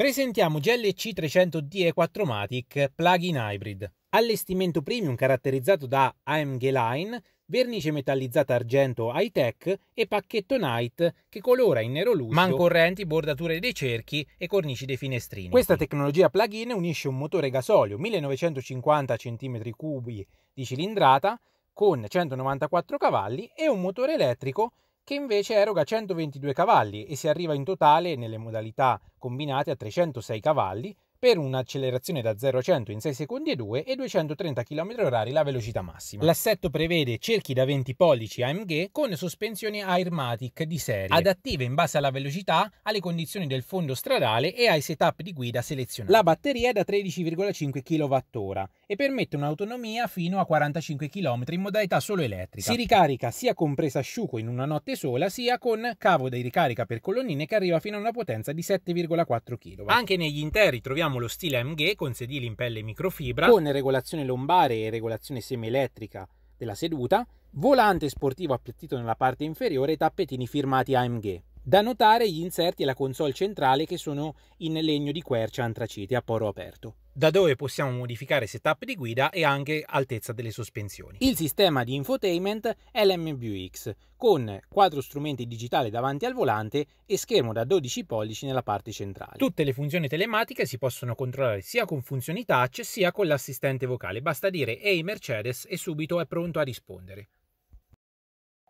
Presentiamo GLC 300D E4 Matic Plug-in Hybrid. Allestimento premium caratterizzato da AMG Line, vernice metallizzata argento high-tech e pacchetto night che colora in nero lucido mancorrenti, bordature dei cerchi e cornici dei finestrini. Questa tecnologia plug-in unisce un motore gasolio 1950 cm3 di cilindrata con 194 cavalli e un motore elettrico che invece eroga 122 cavalli e si arriva in totale nelle modalità combinate a 306 cavalli per un'accelerazione da 0 a 100 in 6 secondi e 2 e 230 km/h la velocità massima. L'assetto prevede cerchi da 20 pollici AMG con sospensioni Airmatic di serie, adattive in base alla velocità, alle condizioni del fondo stradale e ai setup di guida selezionati. La batteria è da 13,5 kWh e permette un'autonomia fino a 45 km in modalità solo elettrica. Si ricarica sia con presa asciuco in una notte sola, sia con cavo di ricarica per colonnine che arriva fino a una potenza di 7,4 kW. Anche negli interi troviamo lo stile MG con sedili in pelle microfibra, con regolazione lombare e regolazione semielettrica della seduta, volante sportivo appiattito nella parte inferiore e tappetini firmati AMG. Da notare gli inserti e la console centrale che sono in legno di quercia antracite a poro aperto da dove possiamo modificare setup di guida e anche altezza delle sospensioni. Il sistema di infotainment è l'MBUX con quattro strumenti digitali davanti al volante e schermo da 12 pollici nella parte centrale. Tutte le funzioni telematiche si possono controllare sia con funzioni touch sia con l'assistente vocale, basta dire ehi hey Mercedes e subito è pronto a rispondere.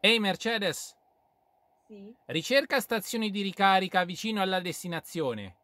Ehi hey Mercedes! Sì. Ricerca stazioni di ricarica vicino alla destinazione.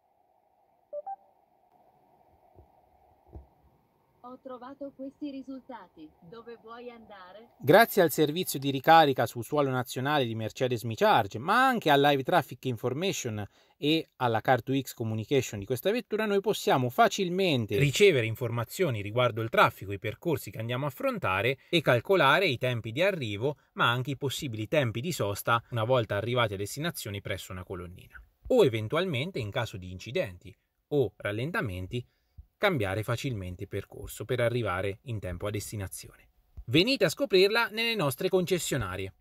Ho trovato questi risultati. Dove vuoi andare? Grazie al servizio di ricarica sul suolo nazionale di mercedes Mi Charge, ma anche al Live Traffic Information e alla Car2X Communication di questa vettura, noi possiamo facilmente ricevere informazioni riguardo il traffico, i percorsi che andiamo a affrontare e calcolare i tempi di arrivo, ma anche i possibili tempi di sosta una volta arrivati a destinazione presso una colonnina. O eventualmente, in caso di incidenti o rallentamenti, cambiare facilmente percorso per arrivare in tempo a destinazione. Venite a scoprirla nelle nostre concessionarie.